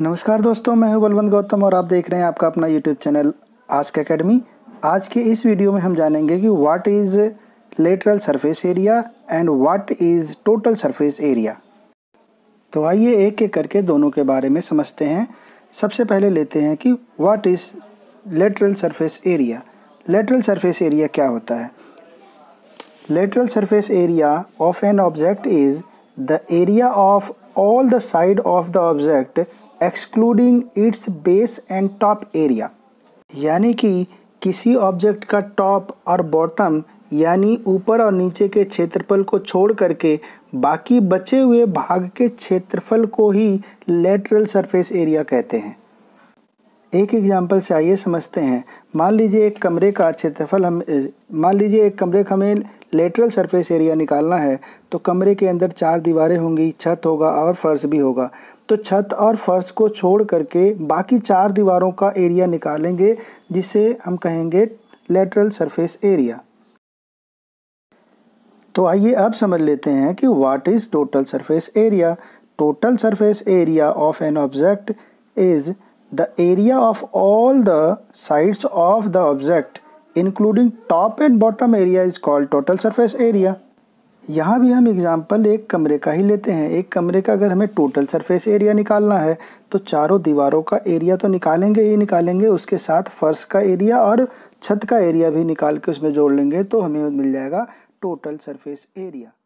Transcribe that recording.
नमस्कार दोस्तों मैं हूं बलवंत गौतम और आप देख रहे हैं आपका अपना यूट्यूब चैनल आस्क एकेडमी आज के इस वीडियो में हम जानेंगे कि what is lateral surface area and what is total surface area तो आइए एक एक करके दोनों के बारे में समझते हैं सबसे पहले लेते हैं कि what is lateral surface area lateral surface area क्या होता है lateral surface area of an object is the area of all the side of the object excluding its base and top area यानी कि किसी ऑब्जेक्ट का top और bottom यानी ऊपर और नीचे के क्षेत्रफल को छोड़ करके बाकी बचे हुए भाग के क्षेत्रफल को ही लेटरल सरफेस एरिया कहते हैं एक एग्जांपल से आइए समझते हैं मान लीजिए एक कमरे का क्षेत्रफल हम मान लीजिए एक कमरे का हमें लेटरल सरफेस एरिया निकालना है तो कमरे के अंदर चार दीवारें होंगी छत होगा और फर्श भी होगा तो छत और फर्श को छोड़ करके बाकी चार दीवारों का एरिया निकालेंगे जिसे हम कहेंगे लेटरल सरफेस एरिया तो आइए अब समझ लेते हैं कि what is total surface area total surface area of an object is the area of all the sides of the object including top and bottom area is called total surface area यहाँ भी हम example एक कमरे का ही लेते हैं एक कमरे का अगर हमें टोटल सरफेस एरिया निकालना है तो चारों दीवारों का एरिया तो निकालेंगे ही निकालेंगे उसके साथ फर्श का एरिया और छत का एरिया भी निकाल के उसमें जोड़ लेंगे तो हमें मिल जाएगा टोटल सरफेस एरिया